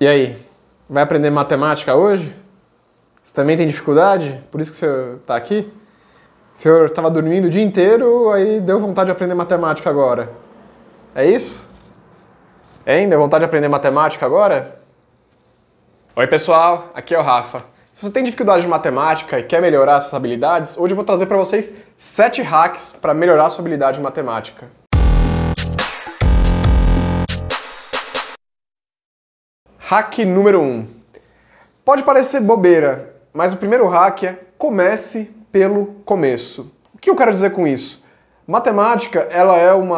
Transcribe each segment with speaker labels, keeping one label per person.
Speaker 1: E aí, vai aprender matemática hoje? Você também tem dificuldade? Por isso que você está aqui? O senhor estava dormindo o dia inteiro, aí deu vontade de aprender matemática agora. É isso? Hein? Deu vontade de aprender matemática agora? Oi, pessoal, aqui é o Rafa. Se você tem dificuldade de matemática e quer melhorar essas habilidades, hoje eu vou trazer para vocês 7 hacks para melhorar sua habilidade em matemática. Hack número 1. Um. Pode parecer bobeira, mas o primeiro hack é comece pelo começo. O que eu quero dizer com isso? Matemática, ela é um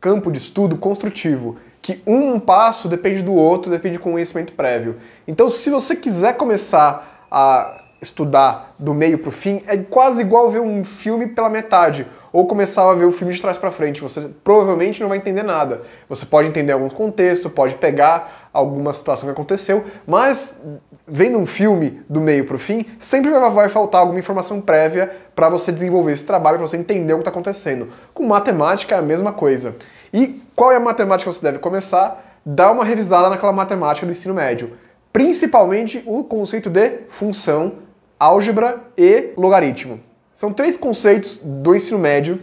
Speaker 1: campo de estudo construtivo, que um passo depende do outro, depende de conhecimento prévio. Então, se você quiser começar a estudar do meio para o fim, é quase igual ver um filme pela metade ou começar a ver o filme de trás para frente. Você provavelmente não vai entender nada. Você pode entender algum contexto, pode pegar alguma situação que aconteceu, mas vendo um filme do meio para o fim, sempre vai faltar alguma informação prévia para você desenvolver esse trabalho, para você entender o que está acontecendo. Com matemática é a mesma coisa. E qual é a matemática que você deve começar? Dá uma revisada naquela matemática do ensino médio, principalmente o conceito de função, álgebra e logaritmo. São três conceitos do ensino médio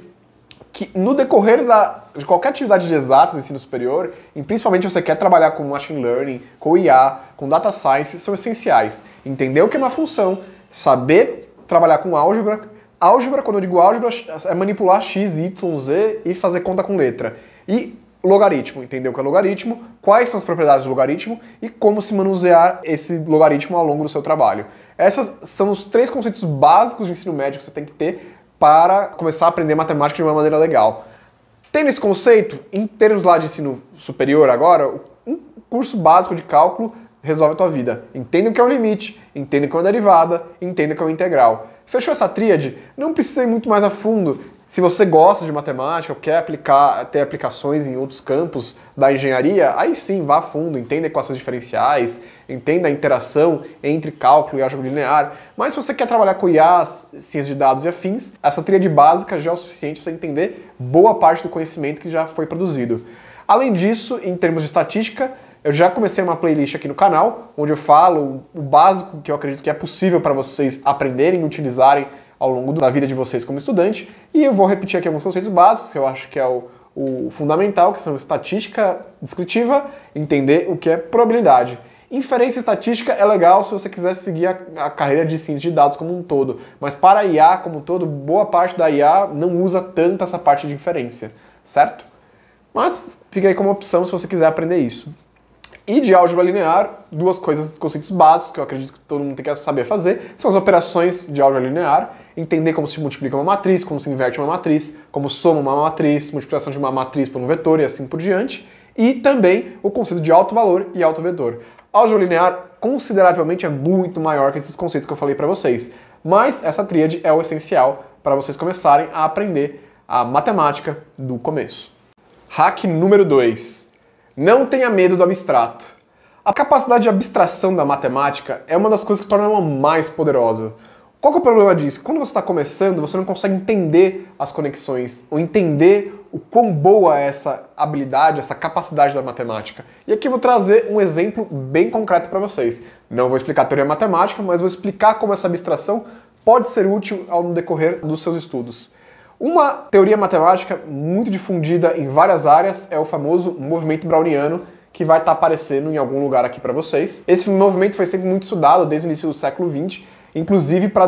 Speaker 1: que, no decorrer da, de qualquer atividade de exatas do ensino superior, e principalmente você quer trabalhar com machine learning, com IA, com data science, são essenciais. Entender o que é uma função, saber trabalhar com álgebra. Álgebra, quando eu digo álgebra, é manipular x, y, z e fazer conta com letra. E logaritmo, entender o que é logaritmo, quais são as propriedades do logaritmo e como se manusear esse logaritmo ao longo do seu trabalho. Essas são os três conceitos básicos de ensino médio que você tem que ter para começar a aprender matemática de uma maneira legal. Tendo esse conceito, em termos lá de ensino superior agora, um curso básico de cálculo resolve a tua vida. Entenda o que é um limite, entenda o que é uma derivada, entenda o que é uma integral. Fechou essa tríade? Não precisa ir muito mais a fundo. Se você gosta de matemática, quer aplicar, ter aplicações em outros campos da engenharia, aí sim, vá a fundo, entenda equações diferenciais, entenda a interação entre cálculo e álgebra linear. Mas se você quer trabalhar com IA, ciências de dados e afins, essa tríade básica já é o suficiente para você entender boa parte do conhecimento que já foi produzido. Além disso, em termos de estatística, eu já comecei uma playlist aqui no canal, onde eu falo o básico que eu acredito que é possível para vocês aprenderem e utilizarem ao longo da vida de vocês como estudante. E eu vou repetir aqui alguns conceitos básicos, que eu acho que é o, o fundamental, que são estatística descritiva, entender o que é probabilidade. Inferência estatística é legal se você quiser seguir a, a, carreira de ciência de dados como um todo, mas para a IA como um todo, boa parte da IA não usa tanto essa parte de inferência, certo? Mas fica aí como opção se você quiser aprender isso e de álgebra linear, duas coisas, conceitos básicos que eu acredito que todo mundo tem que saber fazer, são as operações de álgebra linear, entender como se multiplica uma matriz, como se inverte uma matriz, como soma uma matriz, multiplicação de uma matriz por um vetor e assim por diante, e também o conceito de alto valor e alto vetor. Álgebra linear consideravelmente é muito maior que esses conceitos que eu falei para vocês, mas essa tríade é o essencial para vocês começarem a aprender a matemática do começo. Hack número 2 não tenha medo do abstrato. A capacidade de abstração da matemática é uma das coisas que torna ela mais poderosa. Qual é o problema disso? Quando você está começando, você não consegue entender as conexões ou entender o quão boa é essa habilidade, essa capacidade da matemática. E aqui eu vou trazer um exemplo bem concreto para vocês. Não vou explicar a teoria matemática, mas vou explicar como essa abstração pode ser útil ao decorrer dos seus estudos. Uma teoria matemática muito difundida em várias áreas é o famoso movimento browniano, que vai estar tá aparecendo em algum lugar aqui para vocês. Esse movimento foi sempre muito estudado desde o início do século XX, inclusive para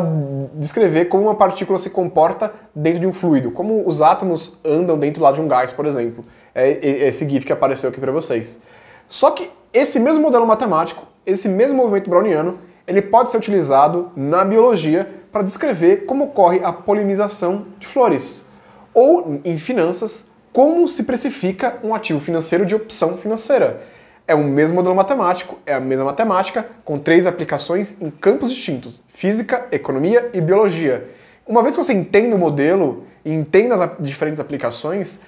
Speaker 1: descrever como uma partícula se comporta dentro de um fluido, como os átomos andam dentro lá de um gás, por exemplo. É esse GIF que apareceu aqui para vocês. Só que esse mesmo modelo matemático, esse mesmo movimento browniano, ele pode ser utilizado na biologia para descrever como ocorre a polinização flores. Ou, em finanças, como se precifica um ativo financeiro de opção financeira. É o mesmo modelo matemático, é a mesma matemática, com três aplicações em campos distintos: física, economia e biologia. Uma vez que você entenda o modelo e entenda as diferentes aplicações,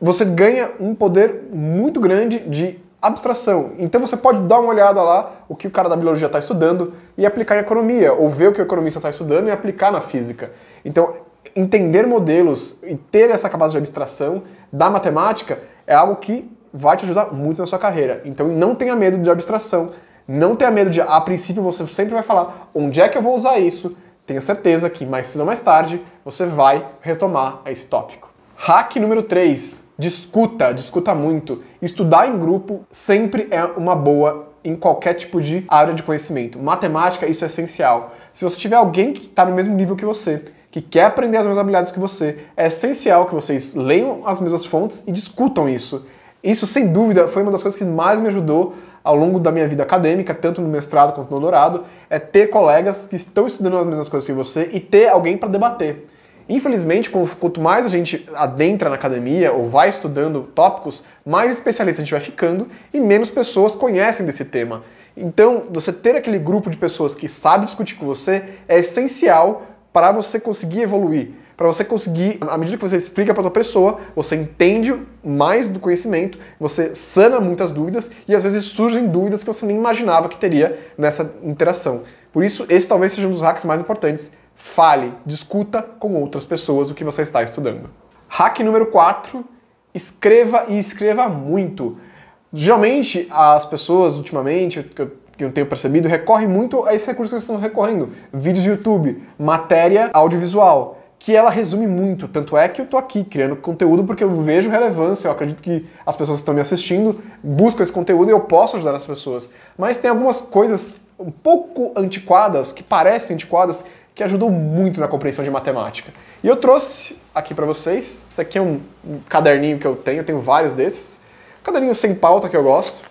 Speaker 1: você ganha um poder muito grande de abstração. Então você pode dar uma olhada lá o que o cara da biologia está estudando e aplicar em economia, ou ver o que o economista está estudando e aplicar na física. Então entender modelos e ter essa capacidade de abstração da matemática é algo que vai te ajudar muito na sua carreira. Então não tenha medo de abstração, não tenha medo de, a princípio você sempre vai falar onde é que eu vou usar isso. Tenha certeza que mais cedo ou mais tarde você vai retomar esse tópico. Hack número 3, discuta, discuta muito. Estudar em grupo sempre é uma boa em qualquer tipo de área de conhecimento. Matemática, isso é essencial. Se você tiver alguém que está no mesmo nível que você que quer aprender as mesmas habilidades que você. É essencial que vocês leiam as mesmas fontes e discutam isso. Isso, sem dúvida, foi uma das coisas que mais me ajudou ao longo da minha vida acadêmica, tanto no mestrado quanto no doutorado, é ter colegas que estão estudando as mesmas coisas que você e ter alguém para debater. Infelizmente, quanto mais a gente adentra na academia ou vai estudando tópicos, mais especialista a gente vai ficando e menos pessoas conhecem desse tema. Então, você ter aquele grupo de pessoas que sabe discutir com você é essencial para você conseguir evoluir, para você conseguir, à medida que você explica para outra pessoa, você entende mais do conhecimento, você sana muitas dúvidas e às vezes surgem dúvidas que você nem imaginava que teria nessa interação. Por isso, esse talvez seja um dos hacks mais importantes. Fale, discuta com outras pessoas o que você está estudando. Hack número 4: escreva e escreva muito. Geralmente, as pessoas ultimamente, que eu que eu tenho percebido, recorre muito a esses recursos que estão recorrendo. Vídeos do YouTube, matéria audiovisual, que ela resume muito. Tanto é que eu tô aqui criando conteúdo porque eu vejo relevância, eu acredito que as pessoas que estão me assistindo buscam esse conteúdo e eu posso ajudar as pessoas. Mas tem algumas coisas um pouco antiquadas, que parecem antiquadas, que ajudam muito na compreensão de matemática. E eu trouxe aqui para vocês, esse aqui é um caderninho que eu tenho, eu tenho vários desses. caderninho sem pauta que eu gosto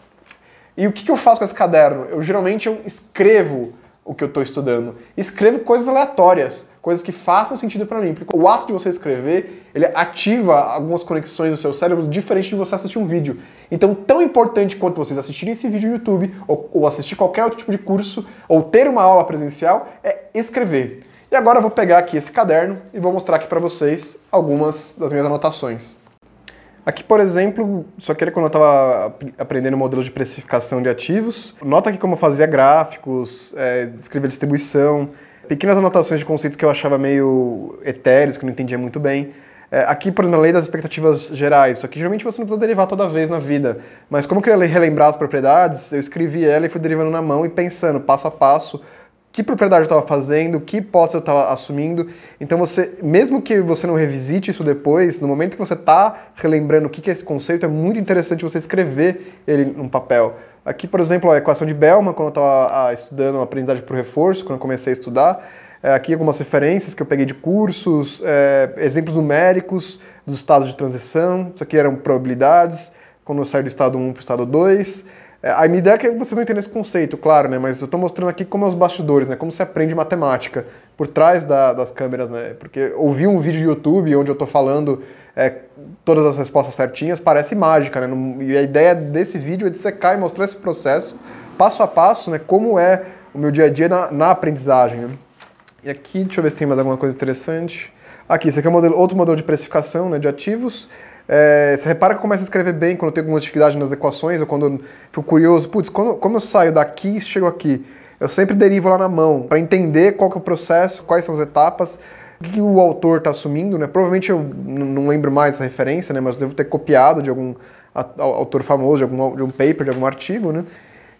Speaker 1: e o que, que eu faço com esse caderno? Eu geralmente eu escrevo o que eu estou estudando. Escrevo coisas aleatórias, coisas que façam sentido para mim, porque o ato de você escrever, ele ativa algumas conexões do seu cérebro diferente de você assistir um vídeo. Então, tão importante quanto vocês assistirem esse vídeo no YouTube, ou, ou assistir qualquer outro tipo de curso, ou ter uma aula presencial, é escrever. E agora eu vou pegar aqui esse caderno e vou mostrar aqui para vocês algumas das minhas anotações. Aqui, por exemplo, só que era quando eu estava aprendendo modelo de precificação de ativos. Nota aqui como eu fazia gráficos, é, descrevia distribuição, pequenas anotações de conceitos que eu achava meio etéreos, que eu não entendia muito bem. É, aqui, por exemplo, a lei das expectativas gerais. Isso aqui geralmente você não precisa derivar toda vez na vida. Mas como eu queria relembrar as propriedades, eu escrevi ela e fui derivando na mão e pensando, passo a passo, que propriedade eu estava fazendo, que posse eu estava assumindo. Então você, mesmo que você não revisite isso depois, no momento que você está relembrando o que é esse conceito, é muito interessante você escrever ele num papel. Aqui, por exemplo, a equação de Bellman, quando eu estava ah, estudando a aprendizagem por reforço, quando eu comecei a estudar, é, aqui algumas referências que eu peguei de cursos, é, exemplos numéricos dos estados de transição, isso aqui eram probabilidades, quando eu saio do estado 1 para o estado 2, é, a minha ideia é que vocês não entendam esse conceito, claro, né? Mas eu estou mostrando aqui como é os bastidores, né? Como se aprende matemática por trás da, das câmeras, né? Porque ouvir um vídeo do YouTube onde eu estou falando é, todas as respostas certinhas parece mágica, né? e a ideia desse vídeo é de secar e mostrar esse processo passo a passo, né? Como é o meu dia a dia na, na aprendizagem. Né? E aqui, deixa eu ver se tem mais alguma coisa interessante. Aqui, esse aqui é um modelo, outro modelo de precificação né, de ativos. É, você repara que eu começo a escrever bem quando eu tenho alguma dificuldade nas equações ou quando eu fico curioso. Putz, quando, como eu saio daqui e chego aqui? Eu sempre derivo lá na mão para entender qual que é o processo, quais são as etapas, o que o autor está assumindo. Né? Provavelmente eu não lembro mais essa referência, né? mas eu devo ter copiado de algum autor famoso, de algum, de um paper, de algum artigo. Né?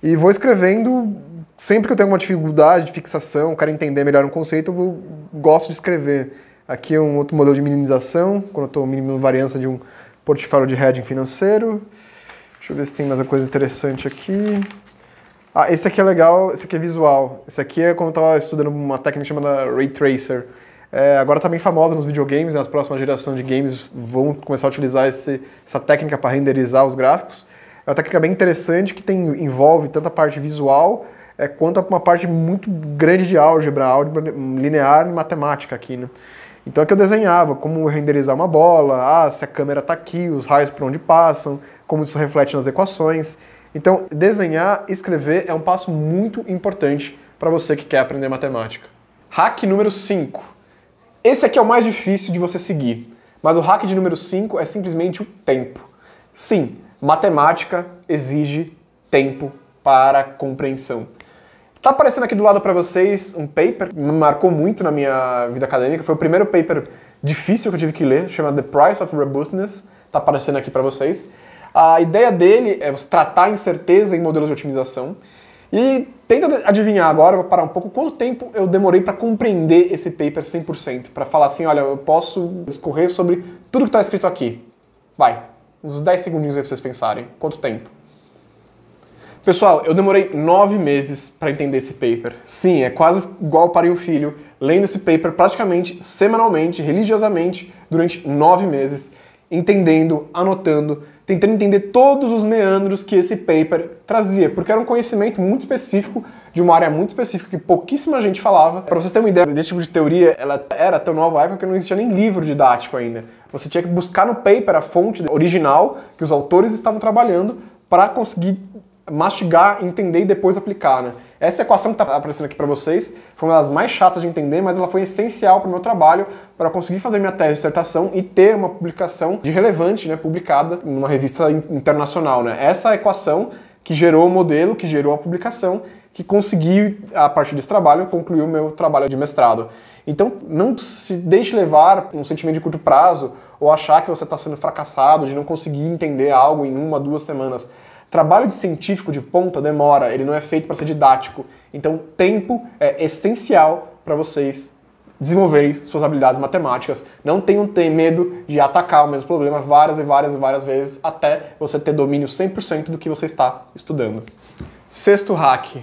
Speaker 1: E vou escrevendo sempre que eu tenho alguma dificuldade de fixação, quero entender melhor um conceito, eu gosto de escrever. Aqui é um outro modelo de minimização, quando eu estou minimizando variância de um portfólio de hedging financeiro. Deixa eu ver se tem mais uma coisa interessante aqui. Ah, esse aqui é legal, esse aqui é visual. Esse aqui é quando eu estava estudando uma técnica chamada Ray Tracer. É, agora está bem famosa nos videogames, né? as próximas gerações de games vão começar a utilizar esse, essa técnica para renderizar os gráficos. É uma técnica bem interessante que tem, envolve tanto a parte visual é, quanto uma parte muito grande de álgebra, álgebra linear e matemática aqui. Né? Então é que eu desenhava como renderizar uma bola, ah, se a câmera está aqui, os raios por onde passam, como isso reflete nas equações. Então, desenhar, escrever é um passo muito importante para você que quer aprender matemática. Hack número 5. Esse aqui é o mais difícil de você seguir, mas o hack de número 5 é simplesmente o tempo. Sim, matemática exige tempo para compreensão. Tá aparecendo aqui do lado para vocês um paper que me marcou muito na minha vida acadêmica. Foi o primeiro paper difícil que eu tive que ler, chama The Price of Robustness. Tá aparecendo aqui para vocês. A ideia dele é você tratar incerteza em modelos de otimização. E tenta adivinhar agora, vou parar um pouco, quanto tempo eu demorei para compreender esse paper 100%, para falar assim, olha, eu posso escorrer sobre tudo que está escrito aqui. Vai, uns 10 segundinhos aí para vocês pensarem. Quanto tempo? Pessoal, eu demorei nove meses para entender esse paper. Sim, é quase igual para o filho, lendo esse paper praticamente semanalmente, religiosamente, durante nove meses, entendendo, anotando, tentando entender todos os meandros que esse paper trazia, porque era um conhecimento muito específico de uma área muito específica que pouquíssima gente falava. Para vocês terem uma ideia desse tipo de teoria, ela era tão nova época que não existia nem livro didático ainda. Você tinha que buscar no paper a fonte original que os autores estavam trabalhando para conseguir mastigar, entender e depois aplicar, né? Essa equação que está aparecendo aqui para vocês foi uma das mais chatas de entender, mas ela foi essencial para o meu trabalho, para conseguir fazer minha tese de dissertação e ter uma publicação de relevante, né, publicada numa revista internacional, né? Essa equação que gerou o modelo, que gerou a publicação, que consegui, a partir desse trabalho, concluir o meu trabalho de mestrado. Então, não se deixe levar um sentimento de curto prazo ou achar que você está sendo fracassado, de não conseguir entender algo em uma, duas semanas Trabalho de científico de ponta demora, ele não é feito para ser didático. Então, tempo é essencial para vocês desenvolverem suas habilidades matemáticas. Não tenham medo de atacar o mesmo problema várias e várias e várias vezes até você ter domínio 100% do que você está estudando. Sexto hack: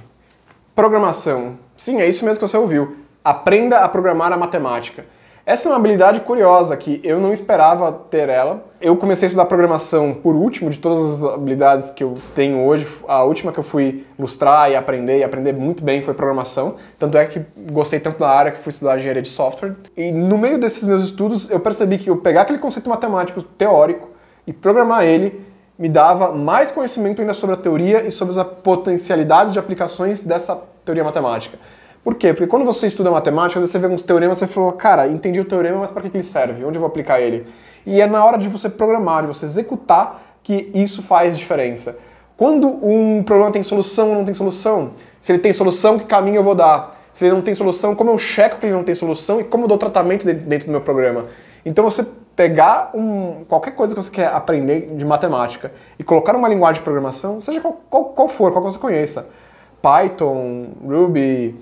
Speaker 1: programação. Sim, é isso mesmo que você ouviu. Aprenda a programar a matemática. Essa é uma habilidade curiosa que eu não esperava ter ela. Eu comecei a estudar programação por último de todas as habilidades que eu tenho hoje. A última que eu fui lustrar e aprender e aprender muito bem foi programação. Tanto é que gostei tanto da área que fui estudar engenharia de software. E no meio desses meus estudos, eu percebi que eu pegar aquele conceito matemático teórico e programar ele me dava mais conhecimento ainda sobre a teoria e sobre as potencialidades de aplicações dessa teoria matemática. Por quê? Porque quando você estuda matemática, você vê uns teoremas, você falou, cara, entendi o teorema, mas para que ele serve? Onde eu vou aplicar ele? E é na hora de você programar, de você executar, que isso faz diferença. Quando um problema tem solução ou não tem solução, se ele tem solução, que caminho eu vou dar? Se ele não tem solução, como eu checo que ele não tem solução e como eu dou tratamento dentro do meu programa? Então você pegar um, qualquer coisa que você quer aprender de matemática e colocar uma linguagem de programação, seja qual, qual, qual for, qual que você conheça, Python, Ruby,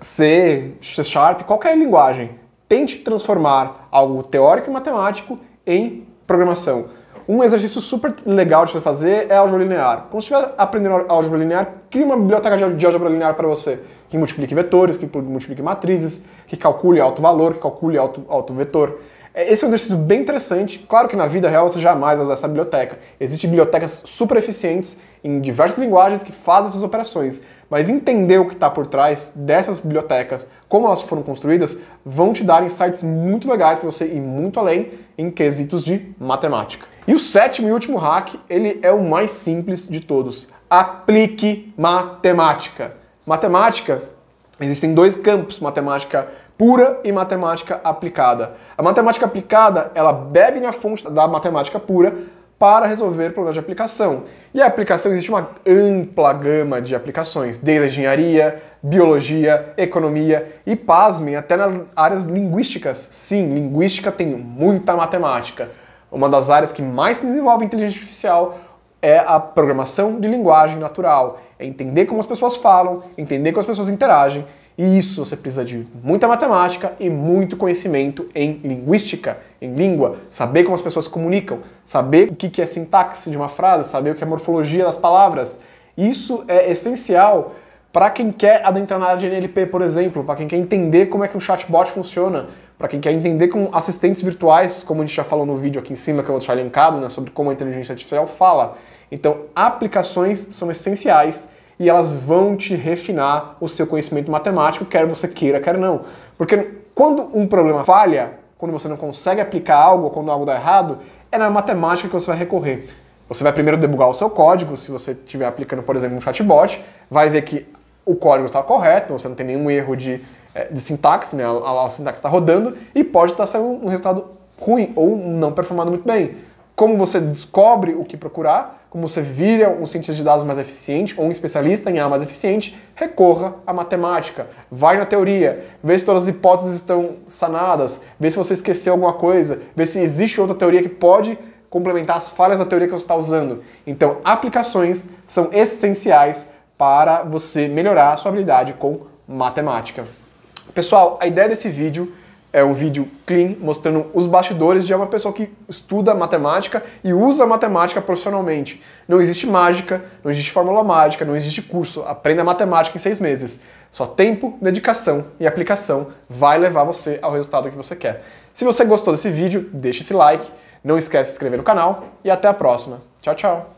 Speaker 1: C, C Sharp, qualquer linguagem. Tente transformar algo teórico e matemático em programação. Um exercício super legal de você fazer é álgebra linear. Quando estiver aprendendo álgebra linear, crie uma biblioteca de álgebra linear para você, que multiplique vetores, que multiplique matrizes, que calcule alto valor, que calcule alto, alto vetor. É, esse é um exercício bem interessante. Claro que na vida real você jamais vai usar essa biblioteca. Existem bibliotecas super eficientes em diversas linguagens que fazem essas operações. Mas entender o que está por trás dessas bibliotecas, como elas foram construídas, vão te dar insights muito legais para você ir muito além em quesitos de matemática. E o sétimo e último hack, ele é o mais simples de todos. Aplique matemática. Matemática, existem dois campos, matemática pura e matemática aplicada. A matemática aplicada, ela bebe na fonte da matemática pura, para resolver problemas de aplicação. E a aplicação existe uma ampla gama de aplicações, desde engenharia, biologia, economia e pasmem até nas áreas linguísticas. Sim, linguística tem muita matemática. Uma das áreas que mais se desenvolve inteligência artificial é a programação de linguagem natural. É entender como as pessoas falam, entender como as pessoas interagem e isso você precisa de muita matemática e muito conhecimento em linguística, em língua, saber como as pessoas comunicam, saber o que é sintaxe de uma frase, saber o que é morfologia das palavras. Isso é essencial para quem quer adentrar na área de NLP, por exemplo, para quem quer entender como é que um chatbot funciona, para quem quer entender como assistentes virtuais, como a gente já falou no vídeo aqui em cima que eu vou deixar linkado, né, sobre como a inteligência artificial fala. Então, aplicações são essenciais e elas vão te refinar o seu conhecimento matemático, quer você queira, quer não. Porque quando um problema falha, quando você não consegue aplicar algo, quando algo dá errado, é na matemática que você vai recorrer. Você vai primeiro debugar o seu código, se você estiver aplicando, por exemplo, um chatbot, vai ver que o código está correto, você não tem nenhum erro de, eh, de sintaxe, né? a, a, a sintaxe está rodando, e pode estar tá saindo um resultado ruim ou não performando muito bem. Como você descobre o que procurar? como você vira um cientista de dados mais eficiente ou um especialista em A mais eficiente, recorra à matemática. Vai na teoria, vê se todas as hipóteses estão sanadas, vê se você esqueceu alguma coisa, vê se existe outra teoria que pode complementar as falhas da teoria que você está usando. Então, aplicações são essenciais para você melhorar a sua habilidade com matemática. Pessoal, a ideia desse vídeo é um vídeo clean mostrando os bastidores de é uma pessoa que estuda matemática e usa matemática profissionalmente. Não existe mágica, não existe fórmula mágica, não existe curso. Aprenda matemática em seis meses. Só tempo, dedicação e aplicação vai levar você ao resultado que você quer. Se você gostou desse vídeo, deixe esse like, não esquece de se inscrever no canal e até a próxima. Tchau, tchau!